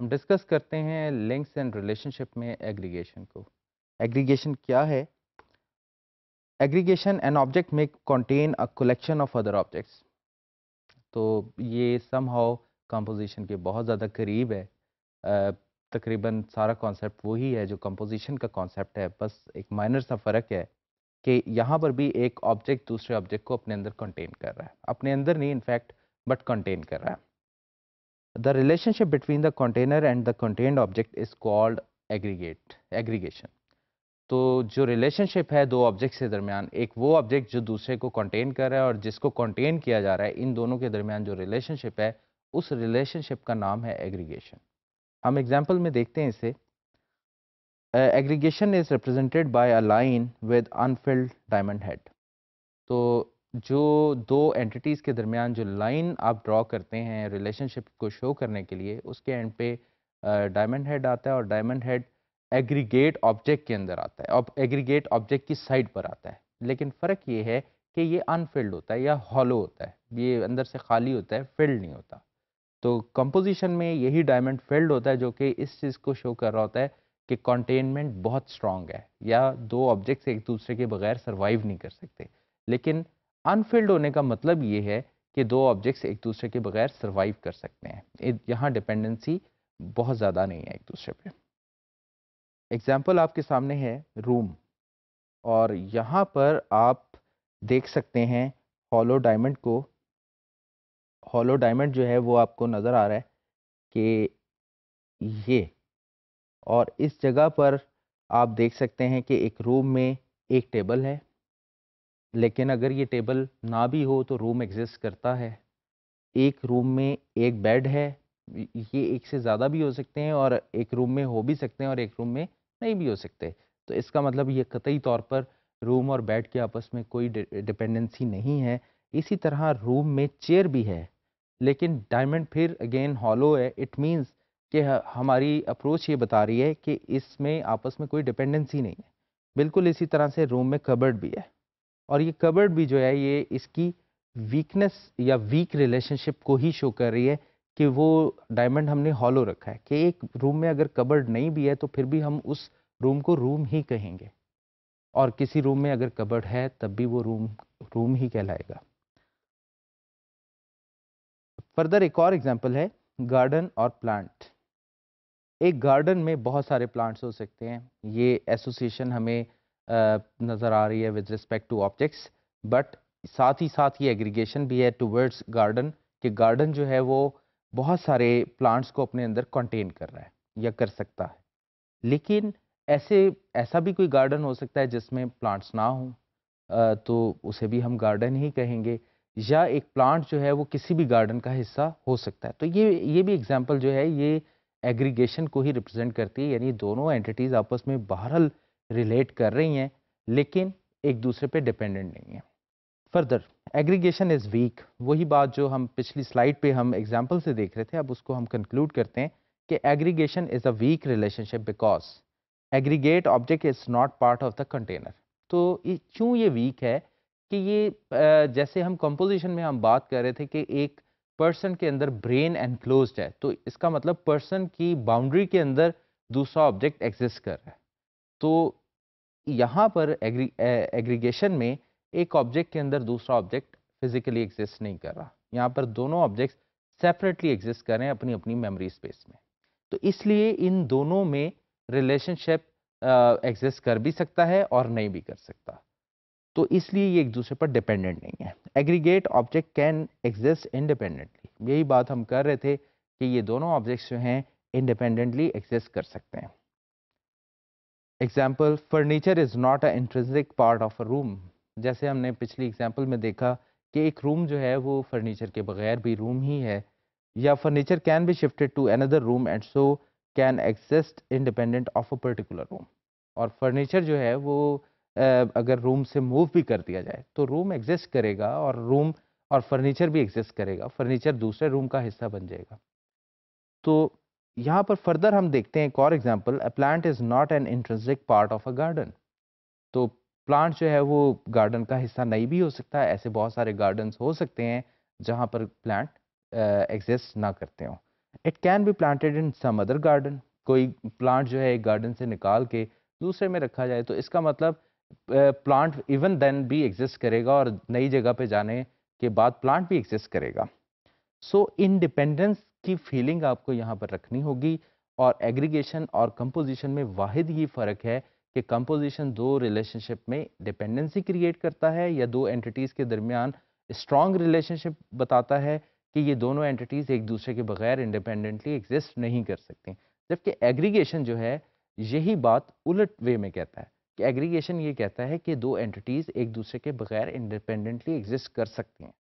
हम डिस्कस करते हैं लिंक्स एंड रिलेशनशिप में एग्रीगेशन को एग्रीगेशन क्या है aggregation an object may contain a collection of other objects तो ये सम हाउ कंपोजिशन के बहुत ज़्यादा करीब है तकरीबन सारा कॉन्सेप्ट वही है जो कंपोजिशन का कॉन्सेप्ट है बस एक माइनर सा फ़र्क है कि यहाँ पर भी एक ऑब्जेक्ट दूसरे ऑब्जेक्ट को अपने अंदर कंटेन कर रहा है अपने अंदर नहीं इनफैक्ट बट कंटेन कर रहा है The relationship between the container and the contained object is called aggregate, aggregation. तो जो रिलेशनशिप है दो ऑब्जेक्ट्स के दरमियान एक वो ऑब्जेक्ट जो दूसरे को कंटेन कर रहा है और जिसको कंटेन किया जा रहा है इन दोनों के दरमियान जो रिलेशनशिप है उस रिलेशनशिप का नाम है एग्रीगेशन हम एग्जांपल में देखते हैं इसे aggregation is represented by a line with unfilled diamond head तो जो दो एंटिटीज़ के दरमियान जो लाइन आप ड्रॉ करते हैं रिलेशनशिप को शो करने के लिए उसके एंड पे डायमंड हेड आता है और डायमंड हेड एग्रीगेट ऑब्जेक्ट के अंदर आता है और एग्रीगेट ऑब्जेक्ट की साइड पर आता है लेकिन फ़र्क ये है कि ये अनफिल्ड होता है या हॉलो होता है ये अंदर से खाली होता है फिल्ड नहीं होता तो कंपोजिशन में यही डायमंड फिल्ड होता है जो कि इस चीज़ को शो कर रहा होता है कि कंटेनमेंट बहुत स्ट्रॉन्ग है या दो ऑब्जेक्ट्स एक दूसरे के बगैर सर्वाइव नहीं कर सकते लेकिन अनफिल्ड होने का मतलब ये है कि दो ऑब्जेक्ट्स एक दूसरे के बगैर सर्वाइव कर सकते हैं यहाँ डिपेंडेंसी बहुत ज़्यादा नहीं है एक दूसरे पे एग्जाम्पल आपके सामने है रूम और यहाँ पर आप देख सकते हैं हॉलो डायमंड को हॉलो डायमंड जो है वो आपको नज़र आ रहा है कि ये और इस जगह पर आप देख सकते हैं कि एक रूम में एक टेबल है लेकिन अगर ये टेबल ना भी हो तो रूम एग्जिस्ट करता है एक रूम में एक बेड है ये एक से ज़्यादा भी हो सकते हैं और एक रूम में हो भी सकते हैं और एक रूम में नहीं भी हो सकते तो इसका मतलब ये कतई तौर पर रूम और बेड के आपस में कोई डिपेंडेंसी नहीं है इसी तरह रूम में चेयर भी है लेकिन डायमंड फिर अगेन हॉलो है इट मीन्स कि हमारी अप्रोच ये बता रही है कि इसमें आपस में कोई डिपेंडेंसी नहीं है बिल्कुल इसी तरह से रूम में कबर्ड भी है और ये कबर्ड भी जो है ये इसकी वीकनेस या वीक रिलेशनशिप को ही शो कर रही है कि वो डायमंड हमने हॉलो रखा है कि एक रूम में अगर कबर्ड नहीं भी है तो फिर भी हम उस रूम को रूम ही कहेंगे और किसी रूम में अगर कबर्ड है तब भी वो रूम रूम ही कहलाएगा फर्दर एक और एग्जाम्पल है गार्डन और प्लांट एक गार्डन में बहुत सारे प्लांट्स हो सकते हैं ये एसोसिएशन हमें नज़र आ रही है with respect to objects but साथ ही साथ ये एग्रीगेशन भी है टूवर्ड्स गार्डन कि गार्डन जो है वो बहुत सारे प्लांट्स को अपने अंदर कंटेन कर रहा है या कर सकता है लेकिन ऐसे ऐसा भी कोई गार्डन हो सकता है जिसमें प्लांट्स ना हों तो उसे भी हम गार्डन ही कहेंगे या एक प्लांट जो है वो किसी भी गार्डन का हिस्सा हो सकता है तो ये ये भी एग्जाम्पल जो है ये एग्रीगेशन को ही रिप्रेजेंट करती है यानी दोनों एंटिटीज़ आपस में बहरहल रिलेट कर रही हैं लेकिन एक दूसरे पे डिपेंडेंट नहीं है फर्दर एग्रीगेशन इज़ वीक वही बात जो हम पिछली स्लाइड पे हम एग्जांपल से देख रहे थे अब उसको हम कंक्लूड करते हैं कि aggregation is a weak relationship because aggregate object is not part of the container तो क्यों ये वीक है कि ये जैसे हम कंपोजिशन में हम बात कर रहे थे कि एक पर्सन के अंदर ब्रेन एनक्लोज है तो इसका मतलब पर्सन की बाउंड्री के अंदर दूसरा ऑब्जेक्ट एग्जिस्ट कर रहा है तो यहाँ पर एग्री एग्रीगेशन में एक ऑब्जेक्ट के अंदर दूसरा ऑब्जेक्ट फिजिकली एग्जिस्ट नहीं कर रहा यहाँ पर दोनों ऑब्जेक्ट्स सेपरेटली एग्जिस्ट कर रहे हैं अपनी अपनी मेमोरी स्पेस में तो इसलिए इन दोनों में रिलेशनशिप एग्जिस्ट कर भी सकता है और नहीं भी कर सकता तो इसलिए ये एक दूसरे पर डिपेंडेंट नहीं है aggregate object can exist independently यही बात हम कर रहे थे कि ये दोनों ऑब्जेक्ट्स जो हैं इंडिपेंडेंटली एग्जिस्ट कर सकते हैं example furniture is not a intrinsic part of a room जैसे हमने पिछली एग्जाम्पल में देखा कि एक रूम जो है वो फर्नीचर के बगैर भी रूम ही है या furniture can be shifted to another room and so can exist independent of a particular room और फर्नीचर जो है वो अगर रूम से मूव भी कर दिया जाए तो रूम एग्जिस्ट करेगा और रूम और फर्नीचर भी एग्जिस्ट करेगा फर्नीचर दूसरे रूम का हिस्सा बन जाएगा तो यहाँ पर फर्दर हम देखते हैं एक और example a plant is not an intrinsic part of a garden तो प्लांट जो है वो गार्डन का हिस्सा नहीं भी हो सकता ऐसे बहुत सारे गार्डन्स हो सकते हैं जहाँ पर प्लांट एग्जिस्ट ना करते हों it can be planted in some other garden कोई प्लांट जो है एक गार्डन से निकाल के दूसरे में रखा जाए तो इसका मतलब प्लांट इवन देन भी एग्जिस्ट करेगा और नई जगह पे जाने के बाद प्लांट भी एग्जिस्ट करेगा सो इनडिपेंडेंस की फीलिंग आपको यहाँ पर रखनी होगी और एग्रीगेशन और कंपोजिशन में वाद ही फ़र्क है कि कंपोजिशन दो रिलेशनशिप में डिपेंडेंसी क्रिएट करता है या दो एंटिटीज़ के दरमियान स्ट्रॉन्ग रिलेशनशिप बताता है कि ये दोनों एंटिटीज़ एक दूसरे के बगैर इंडिपेंडेंटली एग्जिस्ट नहीं कर सकती जबकि एग्रीगेशन जो है यही बात उलट वे में कहता है कि एग्रीगेशन ये कहता है कि दो एंटिटीज़ एक दूसरे के बगैर इंडिपेंडेंटली एग्जिस्ट कर सकती हैं